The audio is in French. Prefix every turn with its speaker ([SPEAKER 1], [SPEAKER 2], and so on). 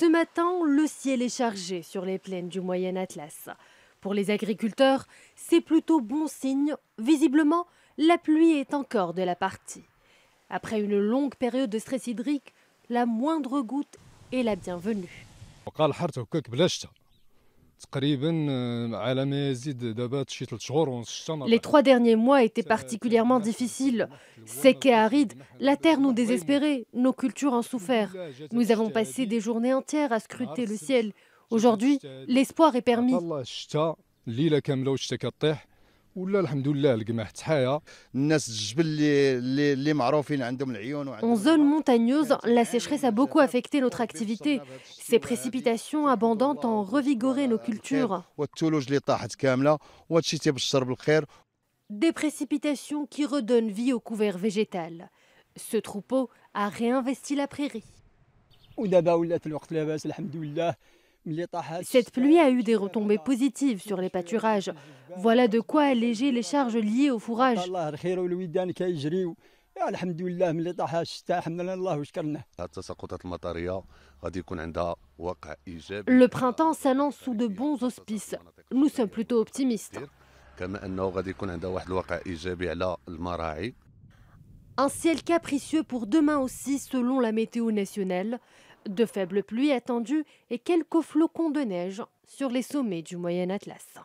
[SPEAKER 1] Ce matin, le ciel est chargé sur les plaines du Moyen Atlas. Pour les agriculteurs, c'est plutôt bon signe. Visiblement, la pluie est encore de la partie. Après une longue période de stress hydrique, la moindre goutte est la bienvenue. Les trois derniers mois étaient particulièrement difficiles, secs et arides. La terre nous désespérait, nos cultures en souffert. Nous avons passé des journées entières à scruter le ciel. Aujourd'hui, l'espoir est permis. En zone montagneuse, la sécheresse a beaucoup affecté notre activité. Ces précipitations abondantes ont revigoré nos cultures. Eh, Des précipitations qui redonnent vie au couvert végétal. Ce troupeau a réinvesti la prairie.
[SPEAKER 2] Cette pluie a eu des retombées positives
[SPEAKER 1] sur les pâturages. Voilà de quoi alléger les charges liées au fourrage.
[SPEAKER 2] Le
[SPEAKER 1] printemps s'annonce sous de bons auspices. Nous sommes plutôt optimistes. Un ciel capricieux pour demain aussi selon la météo nationale de faibles pluies attendues et quelques flocons de neige sur les sommets du Moyen Atlas.